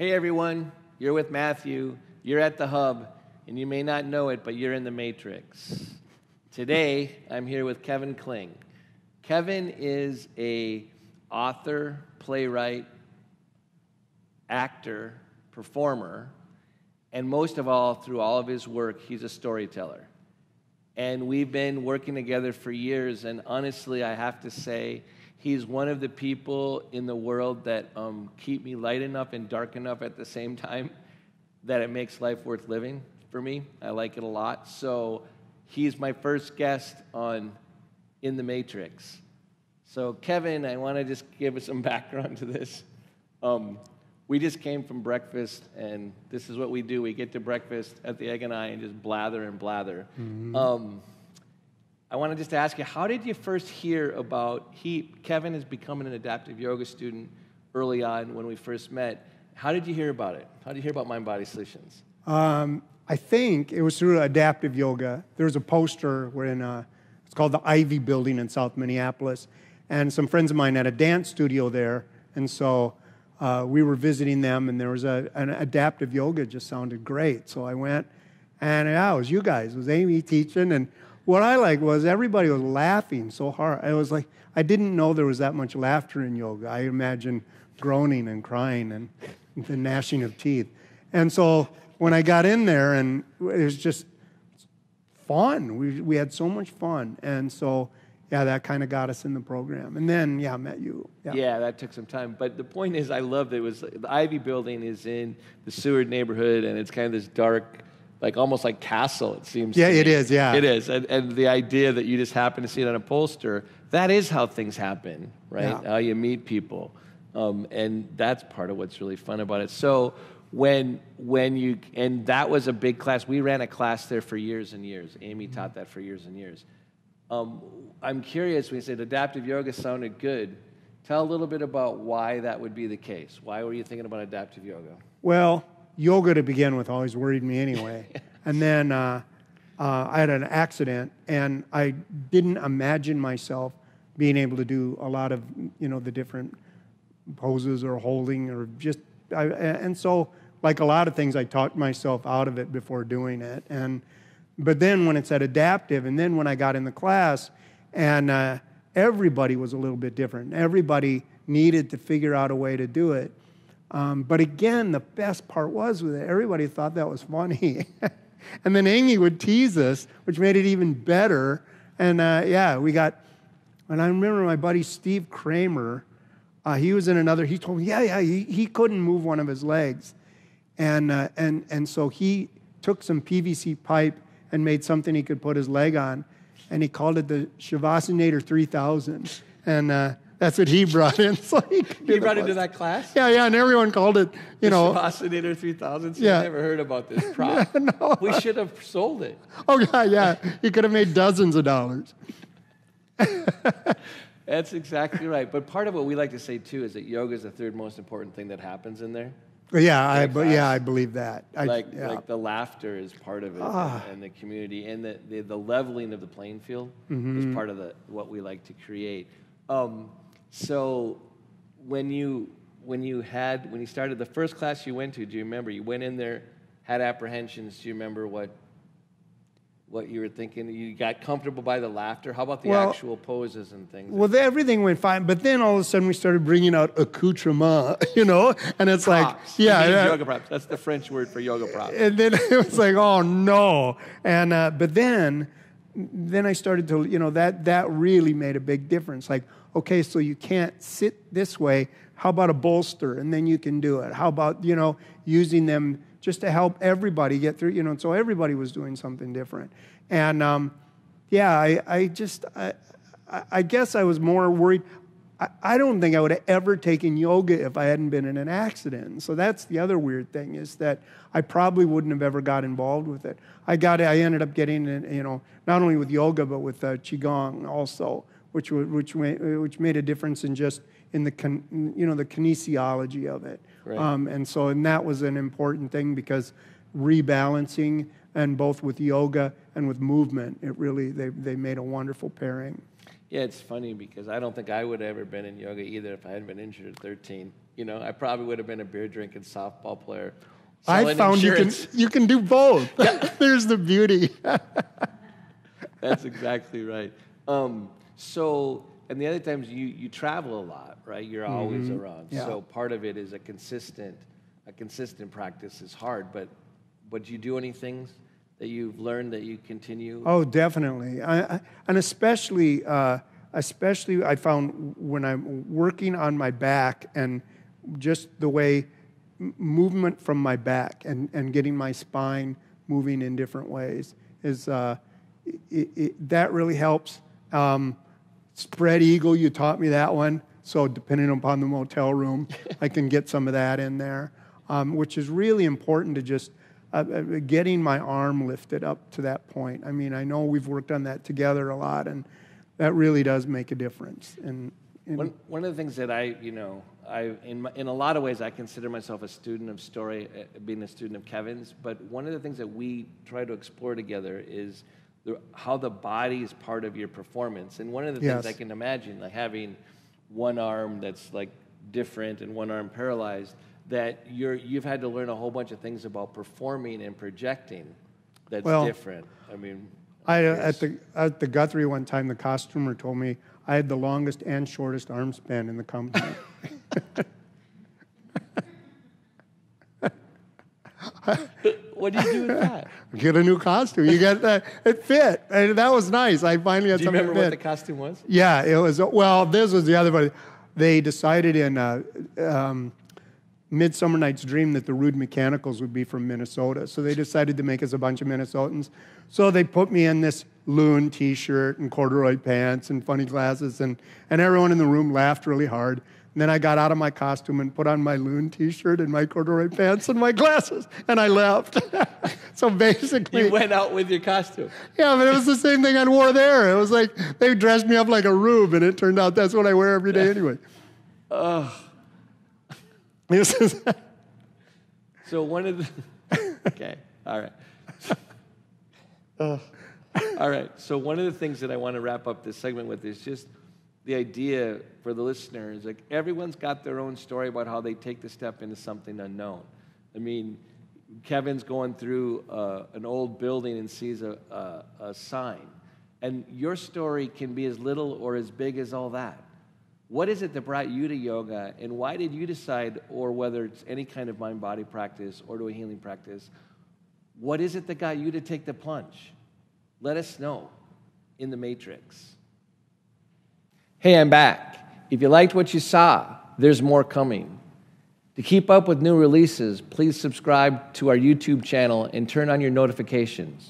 Hey, everyone, you're with Matthew, you're at the hub, and you may not know it, but you're in the matrix. Today, I'm here with Kevin Kling. Kevin is a author, playwright, actor, performer, and most of all, through all of his work, he's a storyteller. And we've been working together for years, and honestly, I have to say, He's one of the people in the world that um, keep me light enough and dark enough at the same time that it makes life worth living for me. I like it a lot. So he's my first guest on In the Matrix. So, Kevin, I want to just give some background to this. Um, we just came from breakfast, and this is what we do. We get to breakfast at the Egg and I and just blather and blather. Mm-hmm. Um, I want to just ask you, how did you first hear about HEAP? Kevin is becoming an adaptive yoga student early on when we first met. How did you hear about it? How did you hear about Mind Body Solutions? Um, I think it was through adaptive yoga. There was a poster we're in a, uh, it's called the Ivy Building in South Minneapolis, and some friends of mine had a dance studio there, and so uh, we were visiting them, and there was a, an adaptive yoga just sounded great, so I went, and yeah, it was you guys, it was Amy teaching, and what I liked was everybody was laughing so hard. I was like, I didn't know there was that much laughter in yoga. I imagine groaning and crying and the gnashing of teeth. And so when I got in there, and it was just fun. We, we had so much fun. And so, yeah, that kind of got us in the program. And then, yeah, met you. Yeah. yeah. that took some time. But the point is, I loved it. it was the Ivy Building is in the Seward neighborhood, and it's kind of this dark like almost like castle, it seems. Yeah, it is. Yeah. It is. And, and the idea that you just happen to see it on a poster, that is how things happen, right? Yeah. How you meet people. Um, and that's part of what's really fun about it. So when when you and that was a big class. We ran a class there for years and years. Amy mm-hmm. taught that for years and years. Um, I'm curious when you said adaptive yoga sounded good. Tell a little bit about why that would be the case. Why were you thinking about adaptive yoga? Well, yoga to begin with always worried me anyway. and then uh, uh, I had an accident, and I didn't imagine myself being able to do a lot of you know the different poses or holding or just I, and so like a lot of things I talked myself out of it before doing it and but then when it's at adaptive and then when I got in the class and uh, everybody was a little bit different everybody needed to figure out a way to do it um, but again, the best part was that everybody thought that was funny. and then Amy would tease us, which made it even better. And uh, yeah, we got, and I remember my buddy Steve Kramer, uh, he was in another, he told me, yeah, yeah, he, he couldn't move one of his legs. And, uh, and, and so he took some PVC pipe and made something he could put his leg on. And he called it the Shavasanator 3000. And uh, that's what he brought in. he, he brought it that class? Yeah, yeah, and everyone called it, you the know. Oscillator 3000. So yeah. I never heard about this prop. yeah, no. We should have sold it. Oh, yeah, yeah. he could have made dozens of dollars. That's exactly right. But part of what we like to say, too, is that yoga is the third most important thing that happens in there. Yeah, I yeah I believe that. I, like yeah. like the laughter is part of it, ah. and, and the community, and the, the, the leveling of the playing field mm-hmm. is part of the what we like to create. Um, so when you when you had when you started the first class you went to, do you remember? You went in there, had apprehensions. Do you remember what what you were thinking? You got comfortable by the laughter. How about the well, actual poses and things? Well, everything went fine, but then all of a sudden we started bringing out accoutrement, you know, and it's props. like, yeah, yeah, yoga props. That's the French word for yoga props. And then it was like, oh no, and uh, but then then I started to, you know, that, that really made a big difference. Like, okay, so you can't sit this way. How about a bolster? And then you can do it. How about, you know, using them just to help everybody get through, you know, so everybody was doing something different. And um, yeah, I, I just, I, I guess I was more worried. I, don't think I would have ever taken yoga if I hadn't been in an accident. So that's the other weird thing is that I probably wouldn't have ever got involved with it. I got I ended up getting you know not only with yoga but with uh, qigong also, which which which made a difference in just in the you know the kinesiology of it. Right. Um, and so and that was an important thing because rebalancing, and both with yoga and with movement, it really, they, they made a wonderful pairing. Yeah, it's funny because I don't think I would have ever been in yoga either if I hadn't been injured at 13. You know, I probably would have been a beer drinking softball player. I found insurance. you can you can do both. Yeah. There's the beauty. That's exactly right. Um, so, and the other times you you travel a lot, right? You're always mm-hmm. around. Yeah. So part of it is a consistent a consistent practice is hard, but would you do any things that you've learned that you continue? Oh, definitely. I, I, and especially, uh, especially I found when I'm working on my back and just the way movement from my back and, and getting my spine moving in different ways is uh, it, it, that really helps. Um, spread eagle, you taught me that one. So depending upon the motel room, I can get some of that in there, um, which is really important to just uh, uh, getting my arm lifted up to that point. I mean, I know we've worked on that together a lot, and that really does make a difference. And, and one, one of the things that I, you know, I in my, in a lot of ways I consider myself a student of story, uh, being a student of Kevin's. But one of the things that we try to explore together is the, how the body is part of your performance. And one of the yes. things I can imagine, like having one arm that's like different and one arm paralyzed that you're, you've had to learn a whole bunch of things about performing and projecting that's well, different. I mean, I, uh, at, the, at the Guthrie one time, the costumer told me I had the longest and shortest arm span in the company. what do you do with that? Get a new costume. You get that. It fit, and that was nice. I finally had do you something. Remember what the costume was? Yeah, it was. Well, this was the other one. They decided in uh, um, Midsummer Night's Dream that the Rude Mechanicals would be from Minnesota. So they decided to make us a bunch of Minnesotans. So they put me in this loon t shirt and corduroy pants and funny glasses, and, and everyone in the room laughed really hard. And then I got out of my costume and put on my loon t shirt and my corduroy pants and my glasses, and I left. so basically. You went out with your costume. Yeah, but it was the same thing I wore there. It was like they dressed me up like a rube, and it turned out that's what I wear every day anyway. Ugh. This is so one of the. Okay, all right. Uh. All right. So one of the things that I want to wrap up this segment with is just the idea for the listener is like everyone's got their own story about how they take the step into something unknown. I mean, Kevin's going through uh, an old building and sees a, a, a sign, and your story can be as little or as big as all that. What is it that brought you to yoga, and why did you decide, or whether it's any kind of mind body practice or to a healing practice, what is it that got you to take the plunge? Let us know in the matrix. Hey, I'm back. If you liked what you saw, there's more coming. To keep up with new releases, please subscribe to our YouTube channel and turn on your notifications.